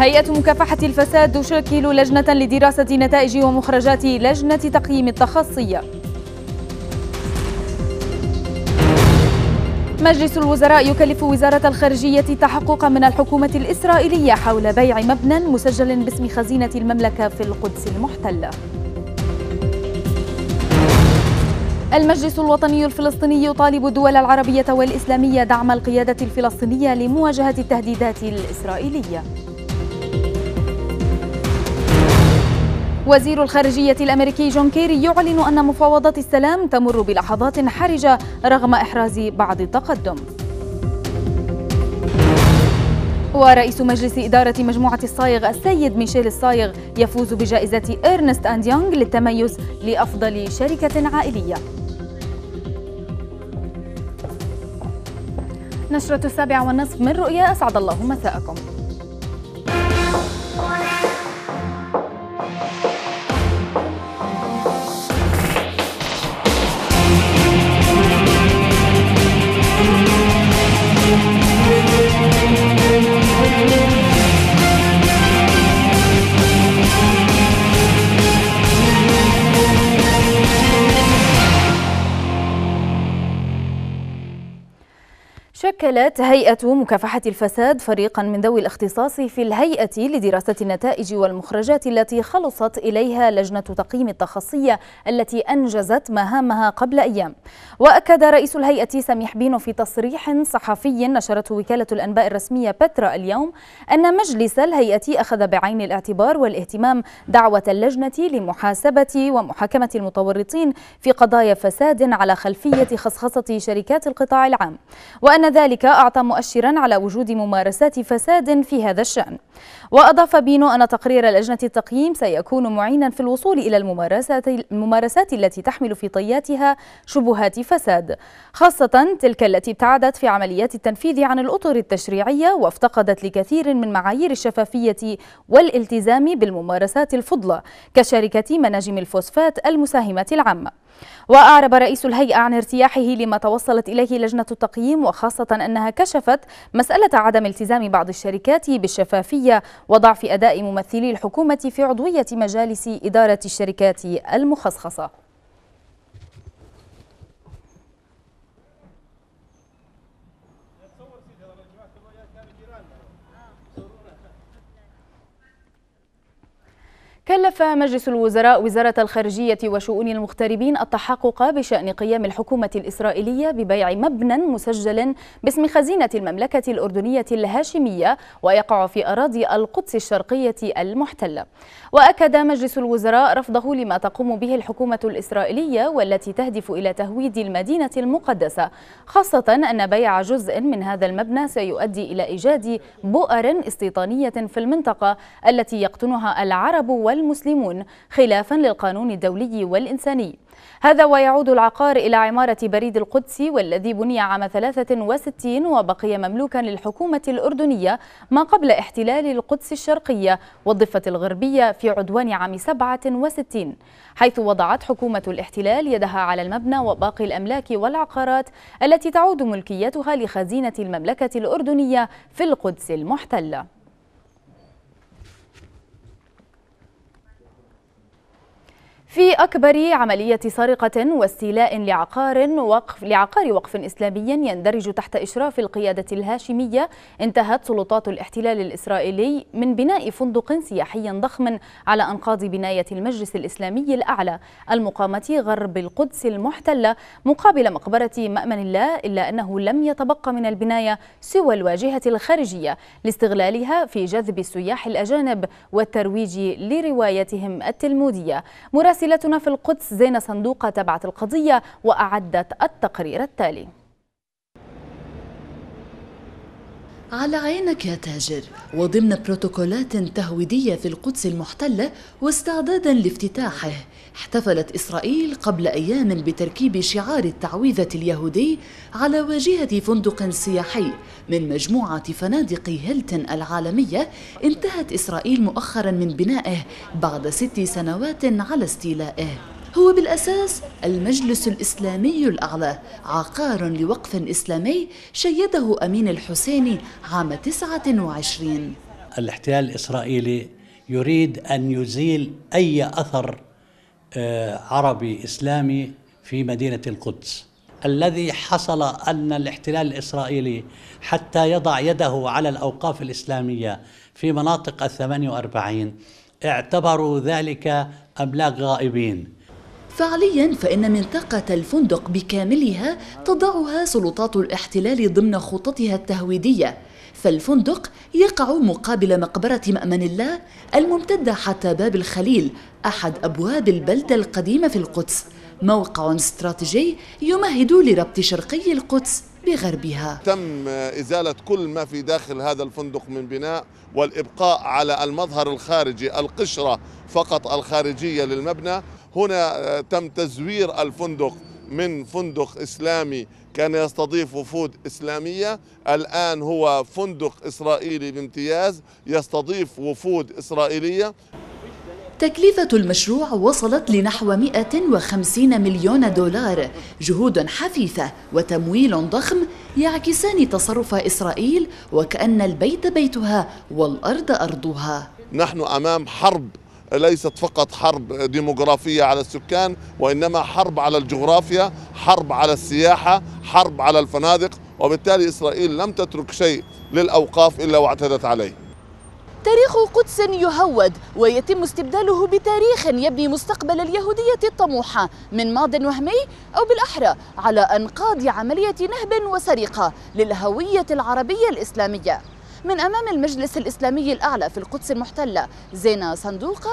هيئة مكافحة الفساد تشكل لجنة لدراسة نتائج ومخرجات لجنة تقييم التخصصية. مجلس الوزراء يكلف وزارة الخارجية التحقق من الحكومة الإسرائيلية حول بيع مبنى مسجل باسم خزينة المملكة في القدس المحتلة المجلس الوطني الفلسطيني يطالب الدول العربية والإسلامية دعم القيادة الفلسطينية لمواجهة التهديدات الإسرائيلية وزير الخارجية الأمريكي جون كيري يعلن أن مفاوضات السلام تمر بلحظات حرجة رغم إحراز بعض التقدم ورئيس مجلس إدارة مجموعة الصايغ السيد ميشيل الصايغ يفوز بجائزة إرنست أند يونغ للتميز لأفضل شركة عائلية نشرة السابعة والنصف من رؤيا أسعد الله مساءكم شكلت هيئة مكافحة الفساد فريقا من ذوي الاختصاص في الهيئة لدراسة النتائج والمخرجات التي خلصت إليها لجنة تقييم التخصية التي أنجزت مهامها قبل أيام وأكد رئيس الهيئة سميح بينو في تصريح صحفي نشرته وكالة الأنباء الرسمية بترا اليوم أن مجلس الهيئة أخذ بعين الاعتبار والاهتمام دعوة اللجنة لمحاسبة ومحاكمة المتورطين في قضايا فساد على خلفية خصخصة شركات القطاع العام وأن ذلك ذلك أعطى مؤشرا على وجود ممارسات فساد في هذا الشأن وأضاف بينو أن تقرير لجنة التقييم سيكون معينا في الوصول إلى الممارسات, الممارسات التي تحمل في طياتها شبهات فساد خاصة تلك التي ابتعدت في عمليات التنفيذ عن الأطر التشريعية وافتقدت لكثير من معايير الشفافية والالتزام بالممارسات الفضلى كشركة مناجم الفوسفات المساهمة العامة وأعرب رئيس الهيئة عن ارتياحه لما توصلت إليه لجنة التقييم وخاصة أنها كشفت مسألة عدم التزام بعض الشركات بالشفافية وضعف أداء ممثلي الحكومة في عضوية مجالس إدارة الشركات المخصصة كلف مجلس الوزراء وزارة الخارجية وشؤون المغتربين التحقق بشأن قيام الحكومة الإسرائيلية ببيع مبنى مسجل باسم خزينة المملكة الأردنية الهاشمية ويقع في أراضي القدس الشرقية المحتلة وأكد مجلس الوزراء رفضه لما تقوم به الحكومة الإسرائيلية والتي تهدف إلى تهويد المدينة المقدسة خاصة أن بيع جزء من هذا المبنى سيؤدي إلى إيجاد بؤر استيطانية في المنطقة التي يقطنها العرب وال المسلمون خلافا للقانون الدولي والإنساني هذا ويعود العقار إلى عمارة بريد القدس والذي بني عام 63 وبقي مملوكا للحكومة الأردنية ما قبل احتلال القدس الشرقية والضفة الغربية في عدوان عام 67 حيث وضعت حكومة الاحتلال يدها على المبنى وباقي الأملاك والعقارات التي تعود ملكيتها لخزينة المملكة الأردنية في القدس المحتلة في أكبر عملية سرقة واستيلاء لعقار وقف لعقار وقف إسلامي يندرج تحت إشراف القيادة الهاشمية انتهت سلطات الاحتلال الإسرائيلي من بناء فندق سياحي ضخم على أنقاض بناية المجلس الإسلامي الأعلى المقامة غرب القدس المحتلة مقابل مقبرة مأمن الله إلا أنه لم يتبقى من البناية سوى الواجهة الخارجية لاستغلالها في جذب السياح الأجانب والترويج لروايتهم التلمودية مراسل مراسلتنا في القدس زينة صندوق تابعت القضية وأعدت التقرير التالي على عينك يا تاجر وضمن بروتوكولات تهويدية في القدس المحتلة واستعدادا لافتتاحه احتفلت إسرائيل قبل أيام بتركيب شعار التعويذة اليهودي على واجهة فندق سياحي من مجموعة فنادق هيلتن العالمية انتهت إسرائيل مؤخرا من بنائه بعد ست سنوات على استيلائه هو بالأساس المجلس الإسلامي الأعلى عقار لوقف إسلامي شيده أمين الحسيني عام 29 الاحتلال الإسرائيلي يريد أن يزيل أي أثر آه، عربي إسلامي في مدينة القدس الذي حصل أن الاحتلال الإسرائيلي حتى يضع يده على الأوقاف الإسلامية في مناطق الثمانية وأربعين اعتبروا ذلك أملاك غائبين فعليا فإن منطقة الفندق بكاملها تضعها سلطات الاحتلال ضمن خططها التهويدية فالفندق يقع مقابل مقبرة مأمن الله الممتدة حتى باب الخليل أحد أبواب البلدة القديمة في القدس موقع استراتيجي يمهد لربط شرقي القدس بغربها تم إزالة كل ما في داخل هذا الفندق من بناء والإبقاء على المظهر الخارجي القشرة فقط الخارجية للمبنى هنا آه، تم تزوير الفندق من فندق إسلامي كان يستضيف وفود إسلامية الآن هو فندق إسرائيلي بامتياز يستضيف وفود إسرائيلية تكلفة المشروع وصلت لنحو 150 مليون دولار جهود حثيثة وتمويل ضخم يعكسان تصرف إسرائيل وكأن البيت بيتها والأرض أرضها نحن أمام حرب ليست فقط حرب ديموغرافية على السكان وإنما حرب على الجغرافيا حرب على السياحة حرب على الفنادق وبالتالي إسرائيل لم تترك شيء للأوقاف إلا واعتدت عليه تاريخ قدس يهود ويتم استبداله بتاريخ يبني مستقبل اليهودية الطموحة من ماض وهمي أو بالأحرى على أنقاض عملية نهب وسرقة للهوية العربية الإسلامية من أمام المجلس الإسلامي الأعلى في القدس المحتلة زينة صندوقة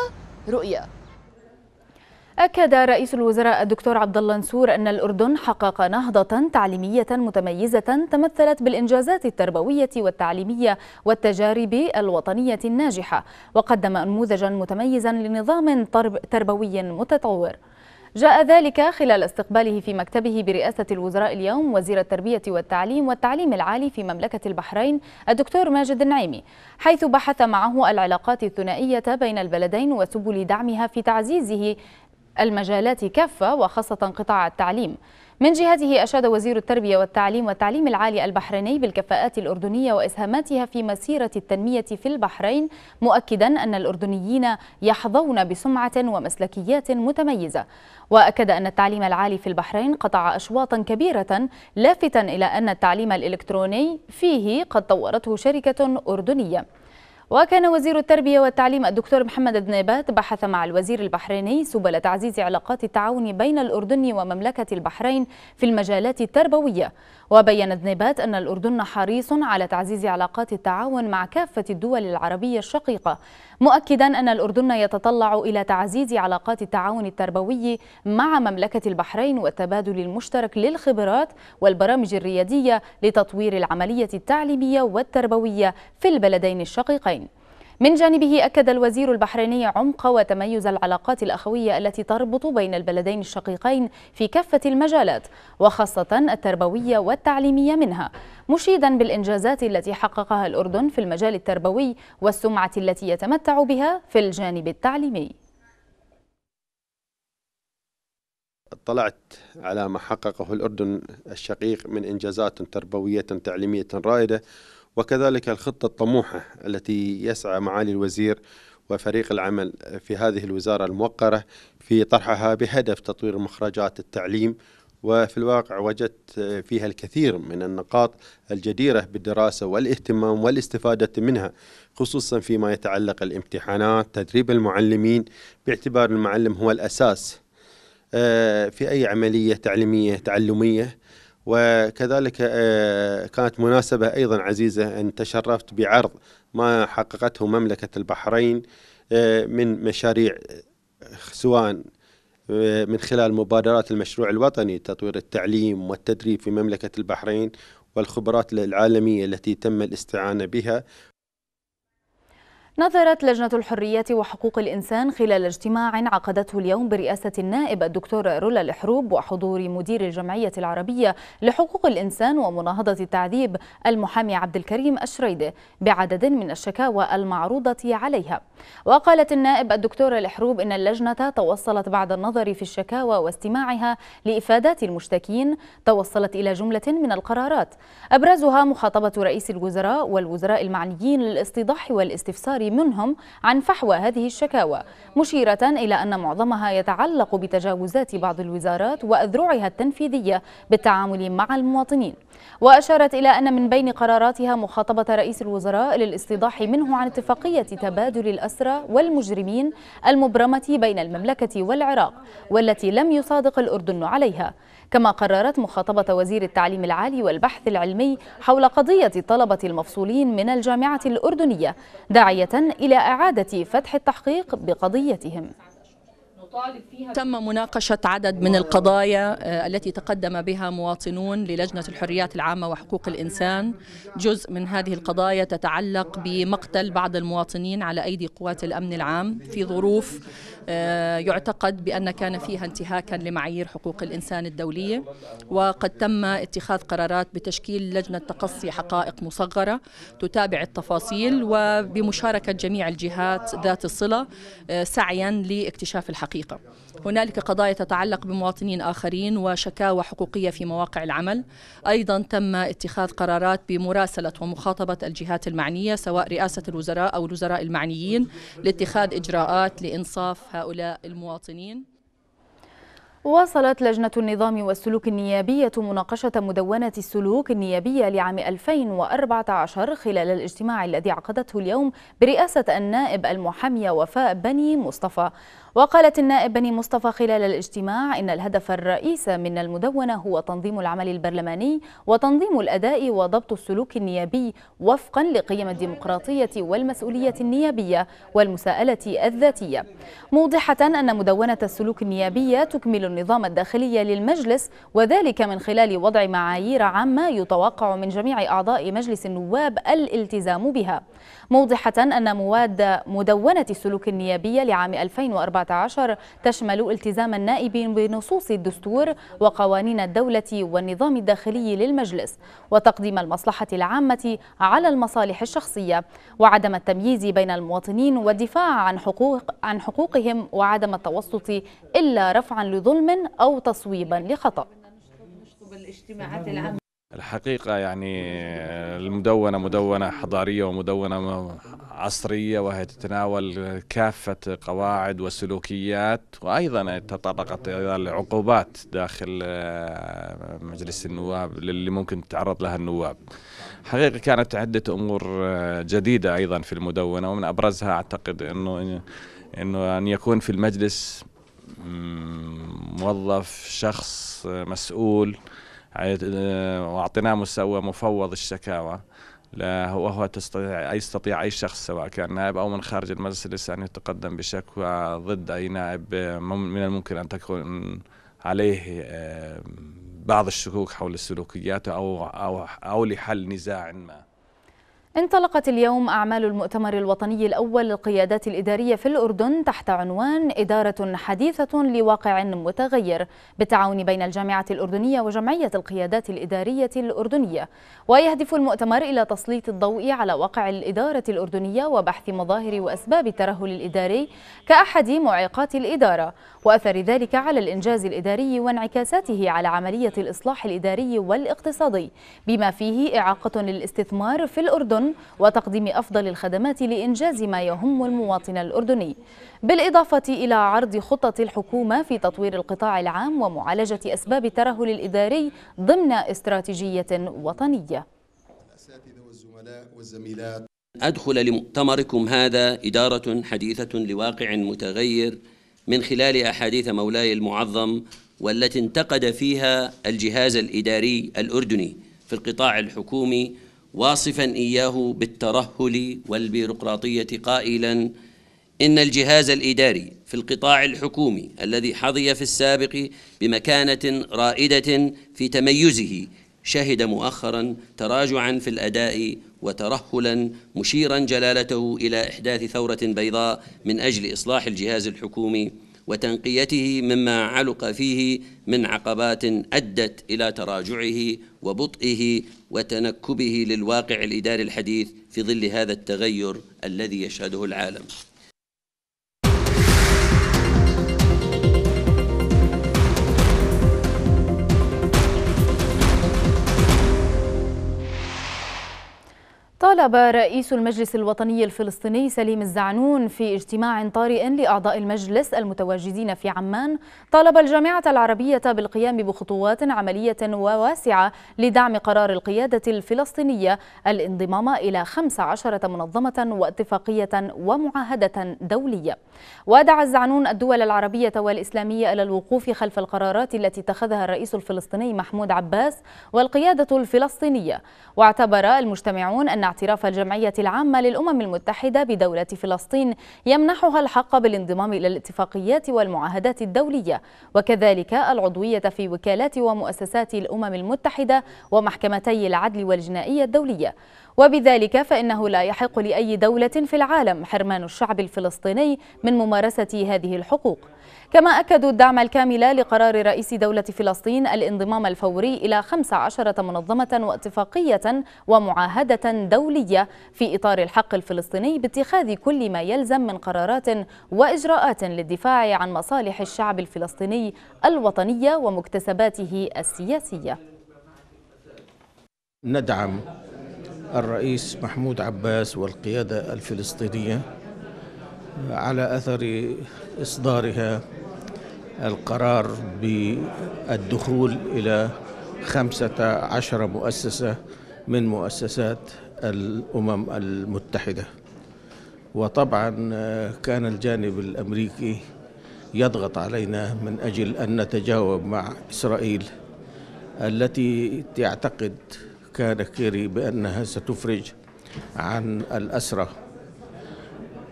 رؤيا أكد رئيس الوزراء الدكتور عبد الله نسور أن الأردن حقق نهضة تعليمية متميزة تمثلت بالإنجازات التربوية والتعليمية والتجارب الوطنية الناجحة وقدم نموذجا متميزا لنظام تربوي متطور جاء ذلك خلال استقباله في مكتبه برئاسة الوزراء اليوم وزير التربية والتعليم والتعليم العالي في مملكة البحرين الدكتور ماجد النعيمي حيث بحث معه العلاقات الثنائية بين البلدين وسبل دعمها في تعزيزه المجالات كافة وخاصة قطاع التعليم من جهته أشاد وزير التربية والتعليم والتعليم العالي البحريني بالكفاءات الأردنية وإسهاماتها في مسيرة التنمية في البحرين مؤكدا أن الأردنيين يحظون بسمعة ومسلكيات متميزة وأكد أن التعليم العالي في البحرين قطع أشواطا كبيرة لافتا إلى أن التعليم الإلكتروني فيه قد طورته شركة أردنية وكان وزير التربية والتعليم الدكتور محمد الدنيبات بحث مع الوزير البحريني سبل تعزيز علاقات التعاون بين الأردن ومملكة البحرين في المجالات التربوية وبين نبات أن الأردن حريص على تعزيز علاقات التعاون مع كافة الدول العربية الشقيقة مؤكدا أن الأردن يتطلع إلى تعزيز علاقات التعاون التربوي مع مملكة البحرين والتبادل المشترك للخبرات والبرامج الريادية لتطوير العملية التعليمية والتربوية في البلدين الشقيقين من جانبه أكد الوزير البحريني عمق وتميز العلاقات الأخوية التي تربط بين البلدين الشقيقين في كافة المجالات وخاصة التربوية والتعليمية منها مشيدا بالإنجازات التي حققها الأردن في المجال التربوي والسمعة التي يتمتع بها في الجانب التعليمي اطلعت على ما حققه الأردن الشقيق من إنجازات تربوية تعليمية رائدة وكذلك الخطة الطموحة التي يسعى معالي الوزير وفريق العمل في هذه الوزارة الموقرة في طرحها بهدف تطوير مخرجات التعليم وفي الواقع وجدت فيها الكثير من النقاط الجديرة بالدراسة والاهتمام والاستفادة منها خصوصا فيما يتعلق الامتحانات تدريب المعلمين باعتبار المعلم هو الأساس آه، في أي عملية تعليمية تعلمية وكذلك آه، كانت مناسبة أيضا عزيزة أن تشرفت بعرض ما حققته مملكة البحرين آه، من مشاريع آه، سواء من خلال مبادرات المشروع الوطني تطوير التعليم والتدريب في مملكة البحرين والخبرات العالمية التي تم الاستعانة بها نظرت لجنة الحريات وحقوق الإنسان خلال اجتماع عقدته اليوم برئاسة النائب الدكتور رولا الحروب وحضور مدير الجمعية العربية لحقوق الإنسان ومناهضة التعذيب المحامي عبد الكريم الشريدة بعدد من الشكاوى المعروضة عليها وقالت النائب الدكتور الحروب إن اللجنة توصلت بعد النظر في الشكاوى واستماعها لإفادات المشتكين توصلت إلى جملة من القرارات أبرزها مخاطبة رئيس الوزراء والوزراء المعنيين للاستيضاح والاستفسار منهم عن فحوى هذه الشكاوى مشيرة إلى أن معظمها يتعلق بتجاوزات بعض الوزارات وأذرعها التنفيذية بالتعامل مع المواطنين وأشارت إلى أن من بين قراراتها مخاطبة رئيس الوزراء للاستيضاح منه عن اتفاقية تبادل الأسرى والمجرمين المبرمة بين المملكة والعراق والتي لم يصادق الأردن عليها كما قررت مخاطبة وزير التعليم العالي والبحث العلمي حول قضية الطلبة المفصولين من الجامعة الأردنية داعية إلى إعادة فتح التحقيق بقضيتهم تم مناقشة عدد من القضايا آه، التي تقدم بها مواطنون للجنة الحريات العامة وحقوق الإنسان جزء من هذه القضايا تتعلق بمقتل بعض المواطنين على أيدي قوات الأمن العام في ظروف آه، يعتقد بأن كان فيها انتهاكا لمعايير حقوق الإنسان الدولية وقد تم اتخاذ قرارات بتشكيل لجنة تقصي حقائق مصغرة تتابع التفاصيل وبمشاركة جميع الجهات ذات الصلة آه، سعيا لاكتشاف الحقيقة الحقيقة هنالك قضايا تتعلق بمواطنين آخرين وشكاوى حقوقية في مواقع العمل أيضا تم اتخاذ قرارات بمراسلة ومخاطبة الجهات المعنية سواء رئاسة الوزراء أو الوزراء المعنيين لاتخاذ إجراءات لإنصاف هؤلاء المواطنين واصلت لجنة النظام والسلوك النيابية مناقشة مدونة السلوك النيابية لعام 2014 خلال الاجتماع الذي عقدته اليوم برئاسة النائب المحامية وفاء بني مصطفى وقالت النائب بني مصطفى خلال الاجتماع إن الهدف الرئيس من المدونة هو تنظيم العمل البرلماني وتنظيم الأداء وضبط السلوك النيابي وفقا لقيم الديمقراطية والمسؤولية النيابية والمساءلة الذاتية موضحة أن مدونة السلوك النيابية تكمل النظام الداخلي للمجلس وذلك من خلال وضع معايير عامة يتوقع من جميع أعضاء مجلس النواب الالتزام بها موضحة أن مواد مدونة السلوك النيابية لعام 2014 2019 تشمل التزام النائب بنصوص الدستور وقوانين الدولة والنظام الداخلي للمجلس وتقديم المصلحة العامة على المصالح الشخصية وعدم التمييز بين المواطنين والدفاع عن, حقوق عن حقوقهم وعدم التوسط إلا رفعا لظلم أو تصويبا لخطأ الحقيقة يعني المدونة مدونة حضارية ومدونة عصرية وهي تتناول كافة قواعد وسلوكيات وأيضا تطرقت إلى العقوبات داخل آه، مجلس النواب اللي ممكن تتعرض لها النواب حقيقة كانت عدة أمور آه، جديدة أيضا في المدونة ومن أبرزها أعتقد أنه أنه أن يكون في المجلس موظف شخص آه، مسؤول واعطيناه مسوى مفوض الشكاوى لا وهو تستطيع يستطيع أي شخص سواء كان نائب أو من خارج المجلس أن يتقدم بشكوى ضد أي نائب من الممكن أن تكون عليه آه، بعض الشكوك حول سلوكياته أو أو أو لحل نزاع ما انطلقت اليوم أعمال المؤتمر الوطني الأول للقيادات الإدارية في الأردن تحت عنوان إدارة حديثة لواقع متغير بالتعاون بين الجامعة الأردنية وجمعية القيادات الإدارية الأردنية ويهدف المؤتمر إلى تسليط الضوء على واقع الإدارة الأردنية وبحث مظاهر وأسباب الترهل الإداري كأحد معيقات الإدارة وأثر ذلك على الإنجاز الإداري وانعكاساته على عملية الإصلاح الإداري والاقتصادي بما فيه إعاقة للاستثمار في الأردن وتقديم أفضل الخدمات لإنجاز ما يهم المواطن الأردني بالإضافة إلى عرض خطة الحكومة في تطوير القطاع العام ومعالجة أسباب الترهل الإداري ضمن استراتيجية وطنية الأساتذة والزملاء والزميلات أدخل لمؤتمركم هذا إدارة حديثة لواقع متغير من خلال أحاديث مولاي المعظم والتي انتقد فيها الجهاز الإداري الأردني في القطاع الحكومي واصفا إياه بالترهل والبيروقراطية قائلا إن الجهاز الإداري في القطاع الحكومي الذي حظي في السابق بمكانة رائدة في تميزه شهد مؤخرا تراجعا في الاداء وترهلا مشيرا جلالته الى احداث ثوره بيضاء من اجل اصلاح الجهاز الحكومي وتنقيته مما علق فيه من عقبات ادت الى تراجعه وبطئه وتنكبه للواقع الاداري الحديث في ظل هذا التغير الذي يشهده العالم طالب رئيس المجلس الوطني الفلسطيني سليم الزعنون في اجتماع طارئ لأعضاء المجلس المتواجدين في عمان طالب الجامعة العربية بالقيام بخطوات عملية وواسعة لدعم قرار القيادة الفلسطينية الانضمام إلى 15 منظمة واتفاقية ومعاهدة دولية ودعا الزعنون الدول العربية والإسلامية إلى الوقوف خلف القرارات التي اتخذها الرئيس الفلسطيني محمود عباس والقيادة الفلسطينية واعتبر المجتمعون أن اعتراف الجمعية العامة للأمم المتحدة بدولة فلسطين يمنحها الحق بالانضمام إلى الاتفاقيات والمعاهدات الدولية وكذلك العضوية في وكالات ومؤسسات الأمم المتحدة ومحكمتي العدل والجنائية الدولية وبذلك فإنه لا يحق لأي دولة في العالم حرمان الشعب الفلسطيني من ممارسة هذه الحقوق كما أكدوا الدعم الكامل لقرار رئيس دولة فلسطين الانضمام الفوري إلى 15 منظمة واتفاقية ومعاهدة دولية في إطار الحق الفلسطيني باتخاذ كل ما يلزم من قرارات وإجراءات للدفاع عن مصالح الشعب الفلسطيني الوطنية ومكتسباته السياسية ندعم الرئيس محمود عباس والقيادة الفلسطينية على أثر إصدارها القرار بالدخول إلى خمسة عشر مؤسسة من مؤسسات الأمم المتحدة وطبعا كان الجانب الأمريكي يضغط علينا من أجل أن نتجاوب مع إسرائيل التي تعتقد كان كيري بأنها ستفرج عن الأسرة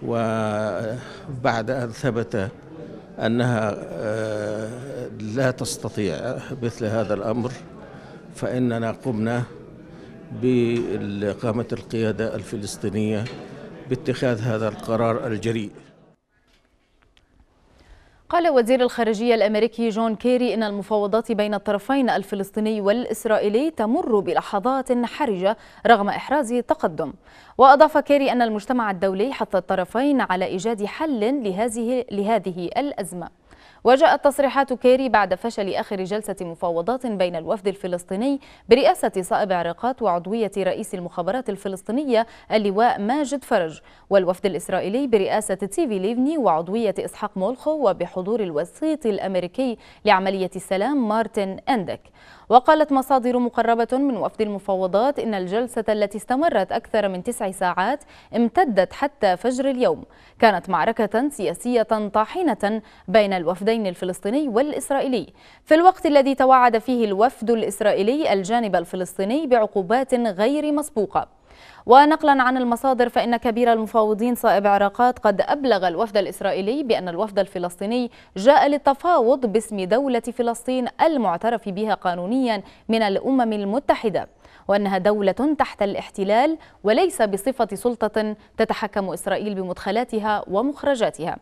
وبعد أن ثبت أنها آه، لا تستطيع مثل هذا الأمر فإننا قمنا بإقامة القيادة الفلسطينية باتخاذ هذا القرار الجريء قال وزير الخارجية الأمريكي جون كيري إن المفاوضات بين الطرفين الفلسطيني والإسرائيلي تمر بلحظات حرجة رغم إحراز تقدم وأضاف كيري أن المجتمع الدولي حث الطرفين على إيجاد حل لهذه, لهذه الأزمة وجاءت تصريحات كيري بعد فشل آخر جلسة مفاوضات بين الوفد الفلسطيني برئاسة صائب عراقات وعضوية رئيس المخابرات الفلسطينية اللواء ماجد فرج والوفد الإسرائيلي برئاسة تيفي ليفني وعضوية إسحاق مولخو وبحضور الوسيط الأمريكي لعملية السلام مارتن أندك وقالت مصادر مقربة من وفد المفاوضات إن الجلسة التي استمرت أكثر من تسع ساعات امتدت حتى فجر اليوم كانت معركة سياسية طاحنة بين الوفدين الوفدين الفلسطيني والإسرائيلي في الوقت الذي توعد فيه الوفد الإسرائيلي الجانب الفلسطيني بعقوبات غير مسبوقة ونقلا عن المصادر فإن كبير المفاوضين صائب عراقات قد أبلغ الوفد الإسرائيلي بأن الوفد الفلسطيني جاء للتفاوض باسم دولة فلسطين المعترف بها قانونيا من الأمم المتحدة وأنها دولة تحت الاحتلال وليس بصفة سلطة تتحكم إسرائيل بمدخلاتها ومخرجاتها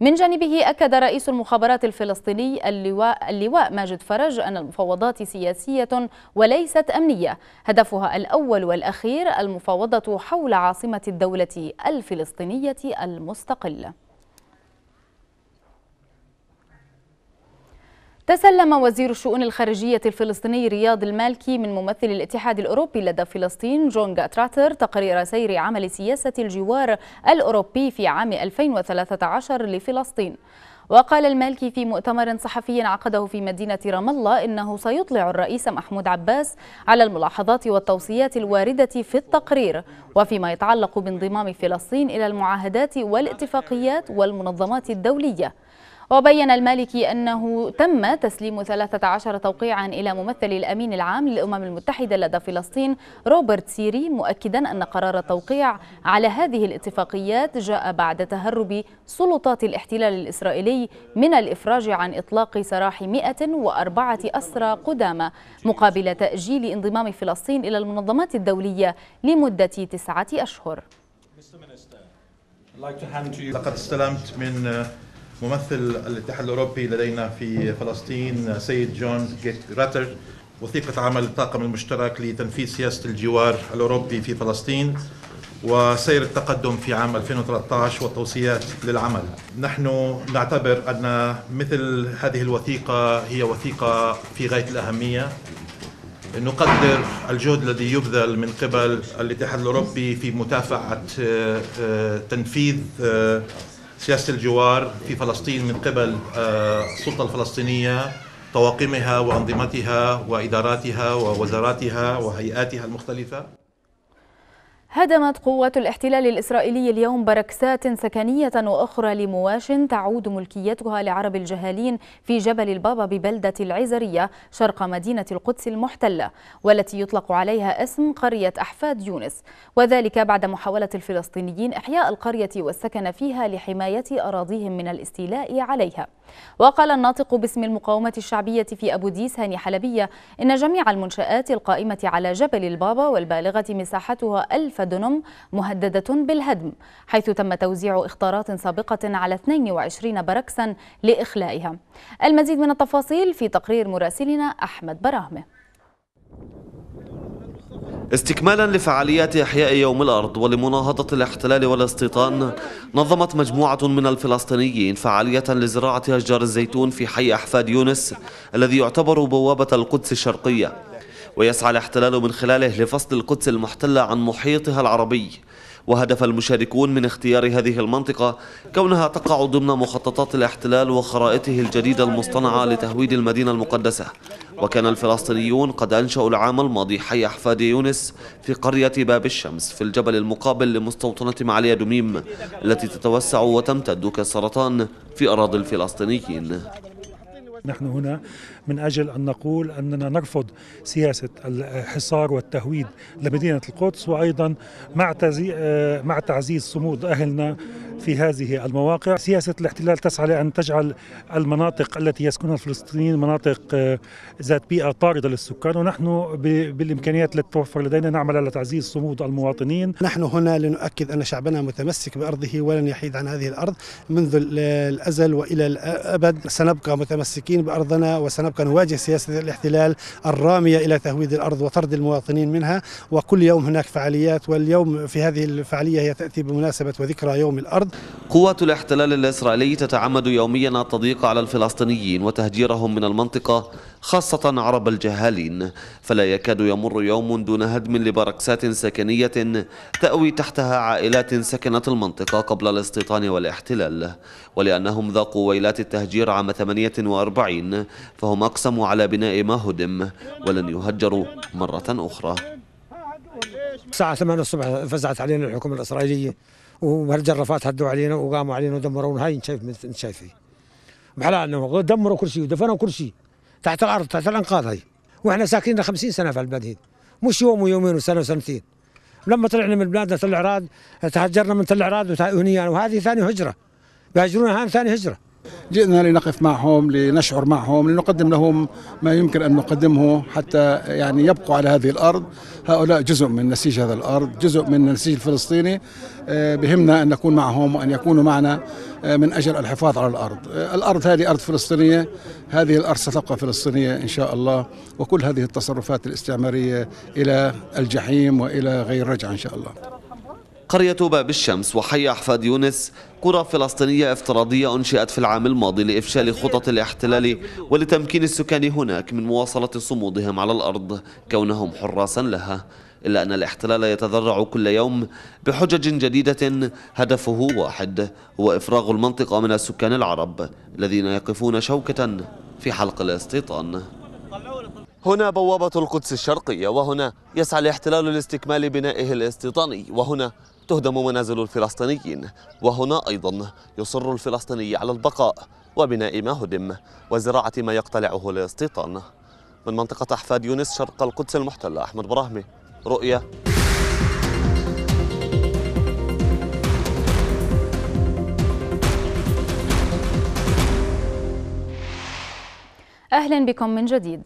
من جانبه أكد رئيس المخابرات الفلسطيني اللواء, اللواء ماجد فرج أن المفاوضات سياسية وليست أمنية هدفها الأول والأخير المفاوضة حول عاصمة الدولة الفلسطينية المستقلة تسلم وزير الشؤون الخارجية الفلسطيني رياض المالكي من ممثل الاتحاد الأوروبي لدى فلسطين جون تراتر تقرير سير عمل سياسة الجوار الأوروبي في عام 2013 لفلسطين وقال المالكي في مؤتمر صحفي عقده في مدينة رام الله إنه سيطلع الرئيس محمود عباس على الملاحظات والتوصيات الواردة في التقرير وفيما يتعلق بانضمام فلسطين إلى المعاهدات والاتفاقيات والمنظمات الدولية وبين المالكي أنه تم تسليم 13 توقيعا إلى ممثل الأمين العام للأمم المتحدة لدى فلسطين روبرت سيري مؤكدا أن قرار التوقيع على هذه الاتفاقيات جاء بعد تهرب سلطات الاحتلال الإسرائيلي من الإفراج عن إطلاق سراح 104 أسرى قدامى مقابل تأجيل انضمام فلسطين إلى المنظمات الدولية لمدة تسعة أشهر. لقد استلمت من ممثل الاتحاد الاوروبي لدينا في فلسطين سيد جون جيت راتر وثيقه عمل الطاقم المشترك لتنفيذ سياسه الجوار الاوروبي في فلسطين وسير التقدم في عام 2013 والتوصيات للعمل. نحن نعتبر ان مثل هذه الوثيقه هي وثيقه في غايه الاهميه. نقدر الجهد الذي يبذل من قبل الاتحاد الاوروبي في متافعه آه، آه، تنفيذ آه، سياسه الجوار في فلسطين من قبل آه، السلطه الفلسطينيه طواقمها وانظمتها واداراتها ووزاراتها وهيئاتها المختلفه هدمت قوة الاحتلال الإسرائيلي اليوم بركسات سكنية وأخرى لمواش تعود ملكيتها لعرب الجهالين في جبل البابا ببلدة العزرية شرق مدينة القدس المحتلة والتي يطلق عليها اسم قرية أحفاد يونس وذلك بعد محاولة الفلسطينيين إحياء القرية والسكن فيها لحماية أراضيهم من الاستيلاء عليها وقال الناطق باسم المقاومة الشعبية في أبو ديس هاني حلبية إن جميع المنشآت القائمة على جبل البابا والبالغة مساحتها ألف دنم مهددة بالهدم حيث تم توزيع إخطارات سابقة على 22 بركسا لإخلائها المزيد من التفاصيل في تقرير مراسلنا أحمد براهمه استكمالا لفعاليات إحياء يوم الأرض ولمناهضة الاحتلال والاستيطان نظمت مجموعة من الفلسطينيين فعالية لزراعة أشجار الزيتون في حي أحفاد يونس الذي يعتبر بوابة القدس الشرقية ويسعى الاحتلال من خلاله لفصل القدس المحتلة عن محيطها العربي وهدف المشاركون من اختيار هذه المنطقة كونها تقع ضمن مخططات الاحتلال وخرائطه الجديدة المصطنعة لتهويد المدينة المقدسة وكان الفلسطينيون قد أنشأوا العام الماضي حي أحفاد يونس في قرية باب الشمس في الجبل المقابل لمستوطنة معالية دميم التي تتوسع وتمتد كالسرطان في أراضي الفلسطينيين نحن هنا من أجل أن نقول أننا نرفض سياسة الحصار والتهويد لمدينة القدس وأيضا مع تعزيز صمود أهلنا في هذه المواقع سياسة الاحتلال تسعى لأن تجعل المناطق التي يسكنها الفلسطينيين مناطق آه، ذات بيئة طاردة للسكان ونحن بالإمكانيات التي توفر لدينا نعمل على تعزيز صمود المواطنين نحن هنا لنؤكد أن شعبنا متمسك بأرضه ولن يحيد عن هذه الأرض منذ الأزل وإلى الأبد سنبقى متمسكين بأرضنا وسنبقى نواجه سياسة الاحتلال الرامية إلى تهويد الأرض وطرد المواطنين منها وكل يوم هناك فعاليات واليوم في هذه الفعالية هي تأتي بمناسبة وذكرى يوم الأرض الحرب قوات الاحتلال الإسرائيلي تتعمد يوميا التضييق على الفلسطينيين وتهجيرهم من المنطقة خاصة عرب الجهالين فلا يكاد يمر يوم دون هدم لبركسات سكنية تأوي تحتها عائلات سكنت المنطقة قبل الاستيطان والاحتلال ولأنهم ذاقوا ويلات التهجير عام 48 فهم أقسموا على بناء ما هدم ولن يهجروا مرة أخرى الساعة 8 الصبح فزعت علينا الحكومة الإسرائيلية وهالجرافات هدوا علينا وقاموا علينا ودمرونا هاي شايف شايفه بحال انه دمروا كل شيء ودفنوا كل شيء تحت الارض تحت الانقاض هاي واحنا ساكنين 50 سنه في البلد هنا مش يوم ويومين وسنه وسنتين لما طلعنا من بلادنا تل عراد تهجرنا من تل عراد وهني يعني. وهذه ثاني هجره بيهجرونا هان ثاني هجره جئنا لنقف معهم لنشعر معهم لنقدم لهم ما يمكن أن نقدمه حتى يعني يبقوا على هذه الأرض هؤلاء جزء من نسيج هذا الأرض جزء من النسيج الفلسطيني آه، بهمنا أن نكون معهم وأن يكونوا معنا آه، من أجل الحفاظ على الأرض آه، الأرض هذه أرض فلسطينية هذه الأرض ستبقى فلسطينية إن شاء الله وكل هذه التصرفات الاستعمارية إلى الجحيم وإلى غير رجعة إن شاء الله قرية باب الشمس وحي أحفاد يونس قرى فلسطينية افتراضية أنشئت في العام الماضي لإفشال خطط الاحتلال ولتمكين السكان هناك من مواصلة صمودهم على الأرض كونهم حراسا لها إلا أن الاحتلال يتذرع كل يوم بحجج جديدة هدفه واحد هو إفراغ المنطقة من السكان العرب الذين يقفون شوكة في حلق الاستيطان هنا بوابة القدس الشرقية وهنا يسعى الاحتلال لاستكمال بنائه الاستيطاني وهنا تهدم منازل الفلسطينيين وهنا أيضا يصر الفلسطيني على البقاء وبناء ما هدم وزراعة ما يقتلعه الاستيطان من منطقة أحفاد يونس شرق القدس المحتلة أحمد براهمي رؤية أهلا بكم من جديد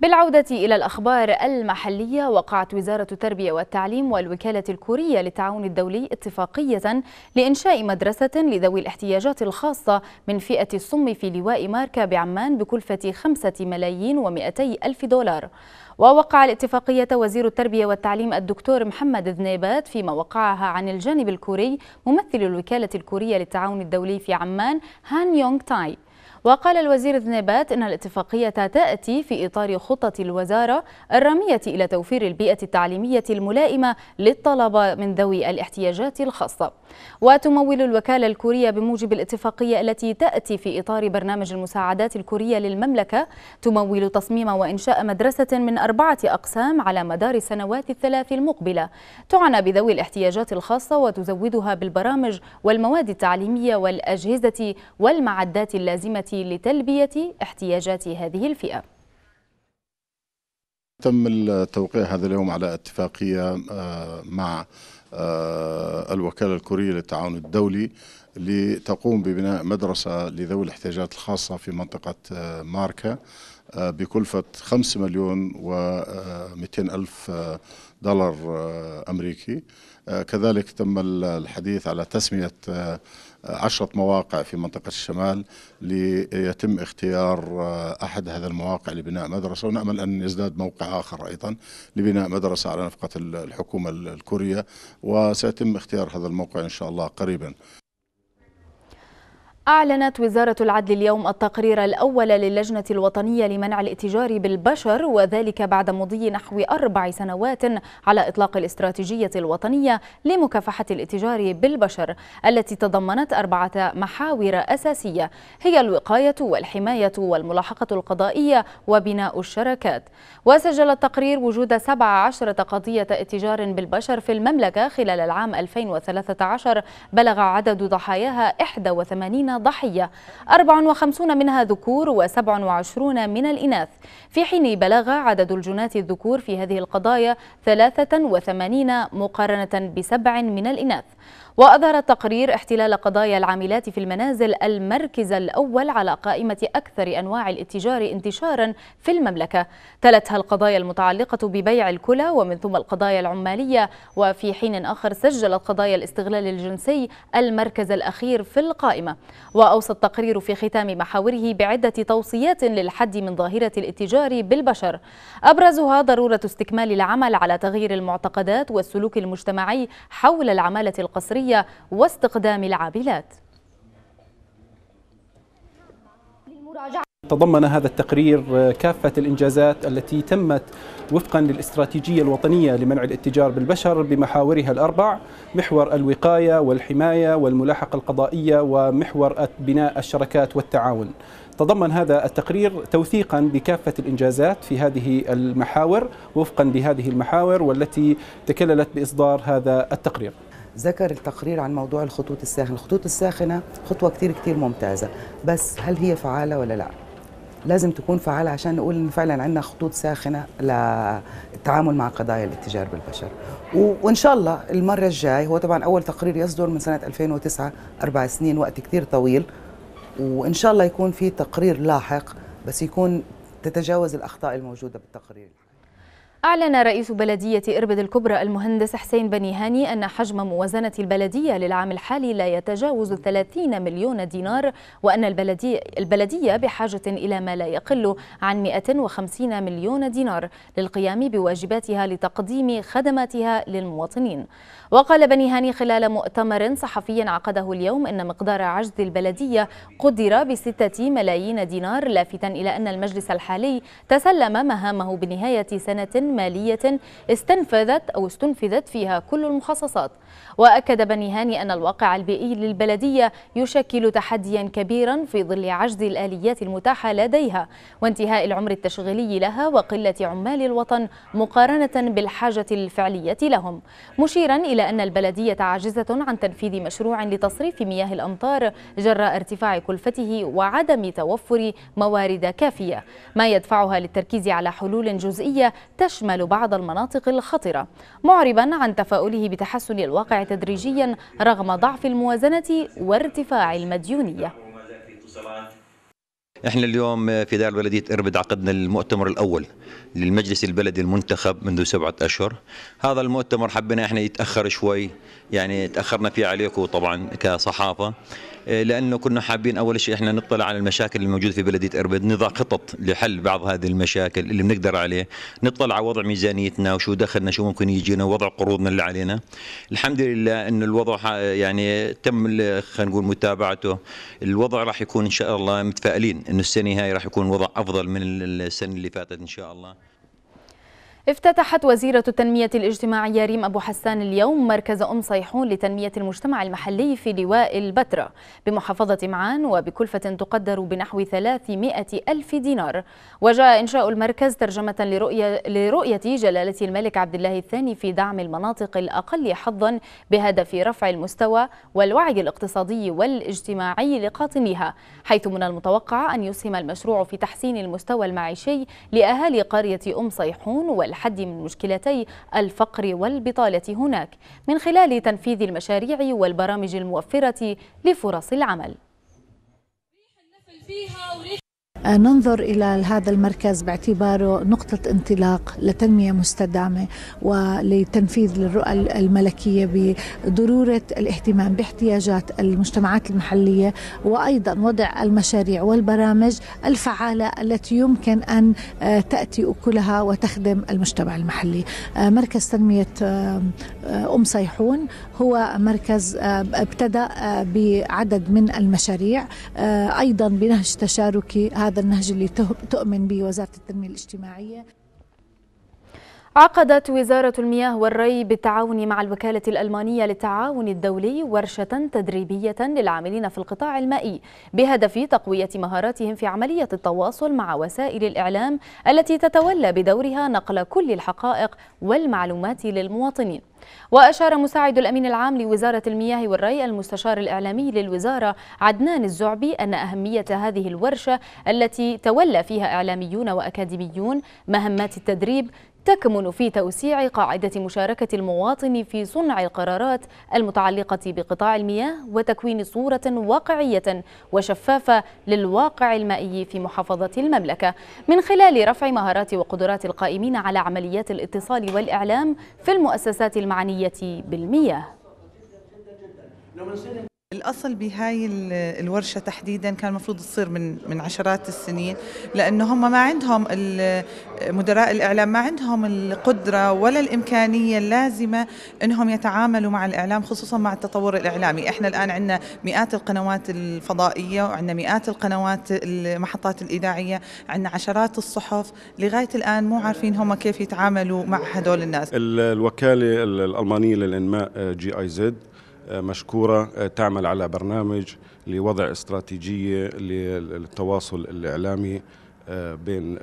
بالعودة إلى الأخبار المحلية وقعت وزارة التربية والتعليم والوكالة الكورية للتعاون الدولي اتفاقية لإنشاء مدرسة لذوي الاحتياجات الخاصة من فئة الصم في لواء ماركا بعمان بكلفة 5 ملايين ومئتي ألف دولار ووقع الاتفاقية وزير التربية والتعليم الدكتور محمد ذنيبات فيما وقعها عن الجانب الكوري ممثل الوكالة الكورية للتعاون الدولي في عمان هان يونغ تاي وقال الوزير ذنبات إن الاتفاقية تأتي في إطار خطة الوزارة الرامية إلى توفير البيئة التعليمية الملائمة للطلبة من ذوي الاحتياجات الخاصة وتمول الوكالة الكورية بموجب الاتفاقية التي تأتي في إطار برنامج المساعدات الكورية للمملكة تمول تصميم وإنشاء مدرسة من أربعة أقسام على مدار السنوات الثلاث المقبلة تعنى بذوي الاحتياجات الخاصة وتزودها بالبرامج والمواد التعليمية والأجهزة والمعدات اللازمة لتلبية احتياجات هذه الفئة تم التوقيع هذا اليوم على اتفاقية آه، مع آه، الوكالة الكورية للتعاون الدولي لتقوم ببناء مدرسة لذوي الاحتياجات الخاصة في منطقة آه، ماركا بكلفة 5 مليون و 200 ألف دولار أمريكي كذلك تم الحديث على تسمية عشرة مواقع في منطقة الشمال ليتم اختيار آه، أحد هذا المواقع لبناء مدرسة ونأمل أن يزداد موقع آخر أيضا لبناء مدرسة على نفقة الحكومة الكورية وسيتم اختيار هذا الموقع إن شاء الله قريبا أعلنت وزارة العدل اليوم التقرير الأول للجنة الوطنية لمنع الاتجار بالبشر وذلك بعد مضي نحو أربع سنوات على إطلاق الاستراتيجية الوطنية لمكافحة الاتجار بالبشر التي تضمنت أربعة محاور أساسية هي الوقاية والحماية والملاحقة القضائية وبناء الشراكات وسجل التقرير وجود 17 قضية اتجار بالبشر في المملكة خلال العام 2013 بلغ عدد ضحاياها 81 ضحية 54 منها ذكور و27 من الإناث في حين بلغ عدد الجنات الذكور في هذه القضايا 83 مقارنة بسبع من الإناث وأظهر التقرير احتلال قضايا العاملات في المنازل المركز الأول على قائمة أكثر أنواع الاتجار انتشارا في المملكة تلتها القضايا المتعلقة ببيع الكلى ومن ثم القضايا العمالية وفي حين آخر سجلت قضايا الاستغلال الجنسي المركز الأخير في القائمة وأوصى التقرير في ختام محاوره بعدة توصيات للحد من ظاهرة الاتجار بالبشر أبرزها ضرورة استكمال العمل على تغيير المعتقدات والسلوك المجتمعي حول العمالة القصرية الصناعية واستقدام العاملات تضمن هذا التقرير كافة الإنجازات التي تمت وفقا للاستراتيجية الوطنية لمنع الاتجار بالبشر بمحاورها الأربع محور الوقاية والحماية والملاحقة القضائية ومحور بناء الشركات والتعاون تضمن هذا التقرير توثيقا بكافة الإنجازات في هذه المحاور وفقا لهذه المحاور والتي تكللت بإصدار هذا التقرير ذكر التقرير عن موضوع الخطوط الساخنه، الخطوط الساخنه خطوه كتير كتير ممتازه، بس هل هي فعاله ولا لا؟ لازم تكون فعالة عشان نقول إن فعلا عندنا خطوط ساخنة للتعامل مع قضايا الاتجار بالبشر وإن شاء الله المرة الجاي هو طبعا أول تقرير يصدر من سنة 2009 أربع سنين وقت كتير طويل وإن شاء الله يكون في تقرير لاحق بس يكون تتجاوز الأخطاء الموجودة بالتقرير أعلن رئيس بلدية إربد الكبرى المهندس حسين بني هاني أن حجم موازنة البلدية للعام الحالي لا يتجاوز 30 مليون دينار وأن البلدية, البلدية بحاجة إلى ما لا يقل عن 150 مليون دينار للقيام بواجباتها لتقديم خدماتها للمواطنين وقال بني هاني خلال مؤتمر صحفي عقده اليوم أن مقدار عجز البلدية قدر بستة ملايين دينار لافتا إلى أن المجلس الحالي تسلم مهامه بنهاية سنة مالية استنفذت أو استنفذت فيها كل المخصصات وأكد بني هاني أن الواقع البيئي للبلدية يشكل تحديا كبيرا في ظل عجز الآليات المتاحة لديها وانتهاء العمر التشغيلي لها وقلة عمال الوطن مقارنة بالحاجة الفعلية لهم مشيرا إلى أن البلدية عاجزة عن تنفيذ مشروع لتصريف مياه الأمطار جراء ارتفاع كلفته وعدم توفر موارد كافية ما يدفعها للتركيز على حلول جزئية تشمل يشمل بعض المناطق الخطرة معربا عن تفاؤله بتحسن الواقع تدريجيا رغم ضعف الموازنة وارتفاع المديونية احنا اليوم في دار بلديه اربد عقدنا المؤتمر الاول للمجلس البلدي المنتخب منذ سبعه اشهر هذا المؤتمر حبينا احنا يتاخر شوي يعني تاخرنا فيه عليكم طبعا كصحافه آه، لانه كنا حابين اول شيء احنا نطلع على المشاكل الموجوده في بلديه اربد نضع خطط لحل بعض هذه المشاكل اللي بنقدر عليه نطلع على وضع ميزانيتنا وشو دخلنا شو ممكن يجينا وضع قروضنا اللي علينا الحمد لله انه الوضع آه، يعني تم خلينا نقول متابعته الوضع راح يكون ان شاء الله متفائلين انه السنه هاي راح يكون وضع افضل من السنه اللي فاتت ان شاء الله افتتحت وزيرة التنمية الاجتماعية ريم أبو حسان اليوم مركز أم صيحون لتنمية المجتمع المحلي في لواء البتراء بمحافظة معان وبكلفة تقدر بنحو 300 ألف دينار وجاء إنشاء المركز ترجمة لرؤية, لرؤية جلالة الملك عبد الله الثاني في دعم المناطق الأقل حظا بهدف رفع المستوى والوعي الاقتصادي والاجتماعي لقاطنيها حيث من المتوقع أن يسهم المشروع في تحسين المستوى المعيشي لأهالي قرية أم صيحون والحياة التحدي من مشكلتي الفقر والبطالة هناك من خلال تنفيذ المشاريع والبرامج الموفرة لفرص العمل أه، ننظر إلى هذا المركز باعتباره نقطة انطلاق لتنمية مستدامة ولتنفيذ للرؤى الملكية بضرورة الاهتمام باحتياجات المجتمعات المحلية وأيضا وضع المشاريع والبرامج الفعالة التي يمكن أن أه، تأتي أكلها وتخدم المجتمع المحلي أه، مركز تنمية أم صيحون هو مركز ابتدأ بعدد من المشاريع أيضا بنهج تشاركي هذا هذا النهج اللي تؤمن به وزارة التنمية الاجتماعية عقدت وزارة المياه والري بالتعاون مع الوكالة الألمانية للتعاون الدولي ورشة تدريبية للعاملين في القطاع المائي بهدف تقوية مهاراتهم في عملية التواصل مع وسائل الإعلام التي تتولى بدورها نقل كل الحقائق والمعلومات للمواطنين وأشار مساعد الأمين العام لوزارة المياه والري المستشار الإعلامي للوزارة عدنان الزعبي أن أهمية هذه الورشة التي تولى فيها إعلاميون وأكاديميون مهمات التدريب تكمن في توسيع قاعدة مشاركة المواطن في صنع القرارات المتعلقة بقطاع المياه وتكوين صورة واقعية وشفافة للواقع المائي في محافظة المملكة من خلال رفع مهارات وقدرات القائمين على عمليات الاتصال والإعلام في المؤسسات المعنية بالمياه الأصل بهاي الورشة تحديدا كان المفروض تصير من من عشرات السنين لأنه هم ما عندهم مدراء الإعلام ما عندهم القدرة ولا الإمكانية اللازمة أنهم يتعاملوا مع الإعلام خصوصا مع التطور الإعلامي إحنا الآن عندنا مئات القنوات الفضائية وعندنا مئات القنوات المحطات الإذاعية عندنا عشرات الصحف لغاية الآن مو عارفين هم كيف يتعاملوا مع هدول الناس الوكالة الألمانية للإنماء آه، جي آي زد مشكورة آه، تعمل على برنامج لوضع استراتيجية للتواصل الإعلامي آه، بين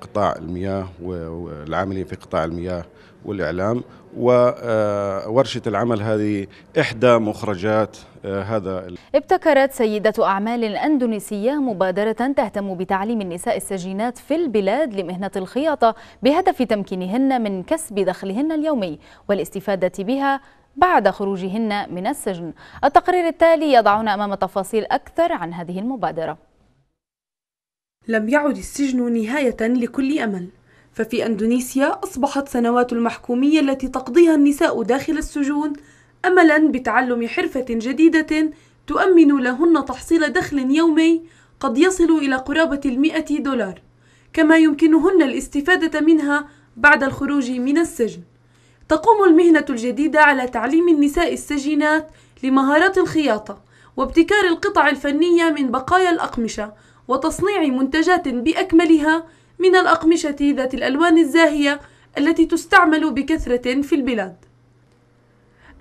قطاع المياه والعاملين في قطاع المياه والإعلام وورشة آه، العمل هذه إحدى مخرجات هذا ابتكرت سيدة أعمال أندونيسية مبادرة تهتم بتعليم النساء السجينات في البلاد لمهنة الخياطة بهدف تمكينهن من كسب دخلهن اليومي والاستفادة بها بعد خروجهن من السجن التقرير التالي يضعنا أمام تفاصيل أكثر عن هذه المبادرة لم يعد السجن نهاية لكل أمل ففي أندونيسيا أصبحت سنوات المحكومية التي تقضيها النساء داخل السجون أملا بتعلم حرفة جديدة تؤمن لهن تحصيل دخل يومي قد يصل إلى قرابة المئة دولار كما يمكنهن الاستفادة منها بعد الخروج من السجن تقوم المهنة الجديدة على تعليم النساء السجينات لمهارات الخياطة وابتكار القطع الفنية من بقايا الأقمشة وتصنيع منتجات بأكملها من الأقمشة ذات الألوان الزاهية التي تستعمل بكثرة في البلاد.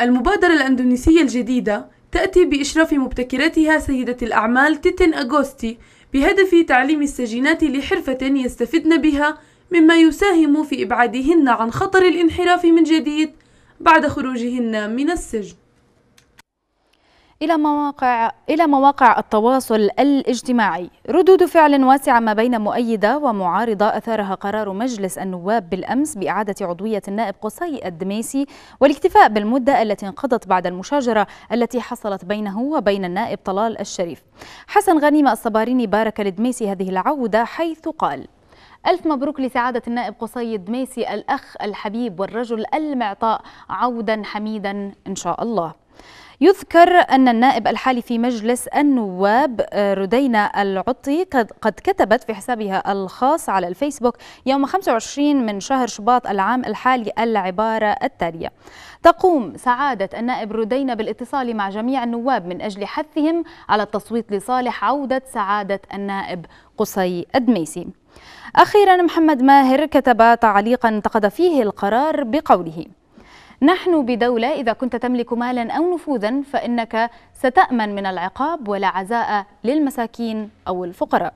المبادرة الأندونيسية الجديدة تأتي بإشراف مبتكرتها سيدة الأعمال تيتن أغوستي بهدف تعليم السجينات لحرفة يستفدن بها مما يساهم في إبعادهن عن خطر الانحراف من جديد بعد خروجهن من السجن إلى مواقع إلى مواقع التواصل الاجتماعي ردود فعل واسعة ما بين مؤيدة ومعارضة أثارها قرار مجلس النواب بالأمس بإعادة عضوية النائب قصي الدميسي والاكتفاء بالمدة التي انقضت بعد المشاجرة التي حصلت بينه وبين النائب طلال الشريف حسن غنيمة الصباريني بارك لدميسي هذه العودة حيث قال ألف مبروك لسعادة النائب قصيد ميسي الأخ الحبيب والرجل المعطاء عودا حميدا إن شاء الله يذكر أن النائب الحالي في مجلس النواب آه، ردينا العطي قد كتبت في حسابها الخاص على الفيسبوك يوم 25 من شهر شباط العام الحالي العبارة التالية تقوم سعادة النائب ردينا بالاتصال مع جميع النواب من أجل حثهم على التصويت لصالح عودة سعادة النائب قصي أدميسي أخيرا محمد ماهر كتب تعليقا انتقد فيه القرار بقوله نحن بدولة إذا كنت تملك مالا أو نفوذا فإنك ستأمن من العقاب ولا عزاء للمساكين أو الفقراء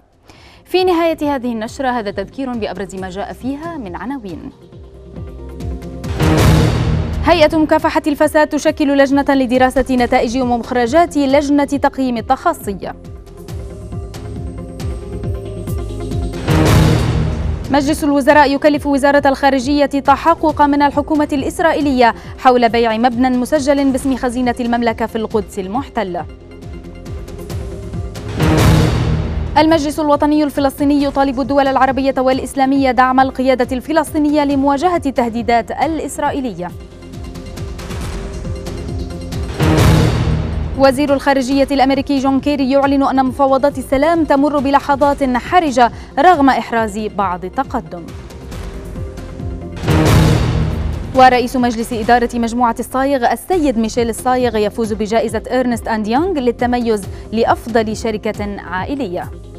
في نهاية هذه النشرة هذا تذكير بأبرز ما جاء فيها من عناوين هيئة مكافحة الفساد تشكل لجنة لدراسة نتائج ومخرجات لجنة تقييم التخصية مجلس الوزراء يكلف وزارة الخارجية تحقق من الحكومة الإسرائيلية حول بيع مبنى مسجل باسم خزينة المملكة في القدس المحتلة المجلس الوطني الفلسطيني يطالب الدول العربية والإسلامية دعم القيادة الفلسطينية لمواجهة التهديدات الإسرائيلية وزير الخارجية الأمريكي جون كيري يعلن أن مفاوضات السلام تمر بلحظات حرجة رغم إحراز بعض التقدم ورئيس مجلس إدارة مجموعة الصايغ السيد ميشيل الصايغ يفوز بجائزة إرنست أند يونغ للتميز لأفضل شركة عائلية